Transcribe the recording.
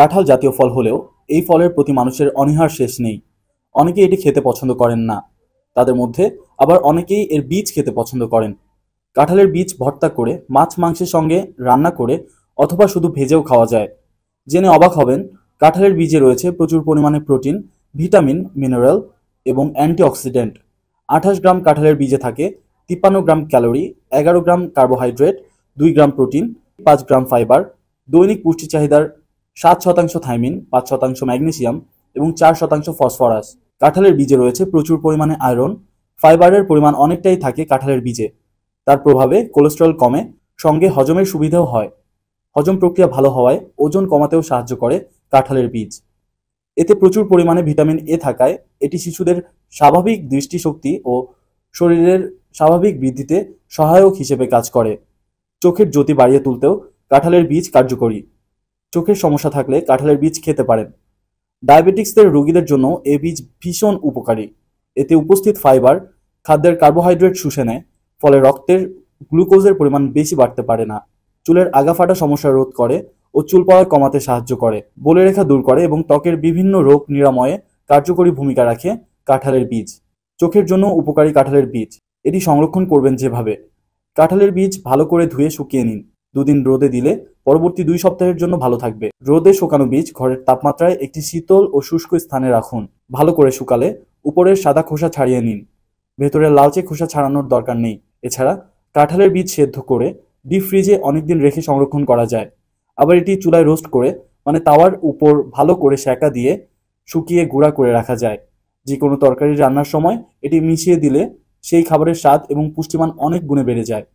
কাঁঠাল জাতীয় ফল হলেও এই ফলের প্রতি মানুষের অনীহার শেষ নেই অনেকে এটি খেতে পছন্দ করেন না তাদের মধ্যে আবার অনেকেই এর বীজ খেতে পছন্দ করেন কাঁঠালের বীজ ভর্তা করে মাছ মাংসের সঙ্গে রান্না করে অথবা শুধু ভেজেও খাওয়া যায় জেনে অবাক হবেন কাঁঠালের বীজে রয়েছে প্রচুর পরিমাণে প্রোটিন ভিটামিন মিনারেল এবং অ্যান্টিঅক্সিডেন্ট আঠাশ গ্রাম কাঁঠালের বীজে থাকে তিপ্পান্ন গ্রাম ক্যালোরি এগারো গ্রাম কার্বোহাইড্রেট দুই গ্রাম প্রোটিন পাঁচ গ্রাম ফাইবার দৈনিক পুষ্টি চাহিদার সাত শতাংশ থাইমিন পাঁচ শতাংশ ম্যাগনেসিয়াম এবং চার শতাংশ ফসফরাস কাঁঠালের বীজে রয়েছে প্রচুর পরিমাণে আয়রন ফাইবারের পরিমাণ অনেকটাই থাকে কাঁঠালের বীজে তার প্রভাবে কোলেস্ট্রল কমে সঙ্গে হজমের সুবিধাও হয় হজম প্রক্রিয়া ভালো হওয়ায় ওজন কমাতেও সাহায্য করে কাঁঠালের বীজ এতে প্রচুর পরিমাণে ভিটামিন এ থাকায় এটি শিশুদের স্বাভাবিক দৃষ্টিশক্তি ও শরীরের স্বাভাবিক বৃদ্ধিতে সহায়ক হিসেবে কাজ করে চোখের জ্যোতি বাড়িয়ে তুলতেও কাঁঠালের বীজ কার্যকরী চোখের সমস্যা থাকলে কাঁঠালের বীজ খেতে পারেন ডায়াবেটিক্সদের রোগীদের জন্য এ বীজ ভীষণ উপকারী এতে উপস্থিত ফাইবার খাদ্যের কার্বোহাইড্রেট শুষে নেয় ফলে রক্তের গ্লুকোজের পরিমাণ বেশি বাড়তে পারে না চুলের আগাফাটা সমস্যা রোধ করে ও চুল পড়া কমাতে সাহায্য করে বলে রেখা দূর করে এবং ত্বকের বিভিন্ন রোগ নিরাময়ে কার্যকরী ভূমিকা রাখে কাঁঠালের বীজ চোখের জন্য উপকারী কাঁঠালের বীজ এটি সংরক্ষণ করবেন যেভাবে কাঁঠালের বীজ ভালো করে ধুয়ে শুকিয়ে নিন দুদিন রোদে দিলে পরবর্তী দুই সপ্তাহের জন্য ভালো থাকবে রোদে শুকানো বীজ ঘরের তাপমাত্রায় একটি শীতল ও শুষ্ক স্থানে রাখুন ভালো করে শুকালে উপরের সাদা খোসা ছাড়িয়ে নিন ভেতরে লালচে খোসা ছাড়ানোর দরকার নেই এছাড়া কাঁঠালের বীজ সেদ্ধ করে ডিপ ফ্রিজে অনেকদিন রেখে সংরক্ষণ করা যায় আবার এটি চুলায় রোস্ট করে মানে তাওয়ার উপর ভালো করে সেঁকা দিয়ে শুকিয়ে গুঁড়া করে রাখা যায় যে কোনো তরকারি রান্নার সময় এটি মিশিয়ে দিলে সেই খাবারের স্বাদ এবং পুষ্টিমান অনেক গুণে বেড়ে যায়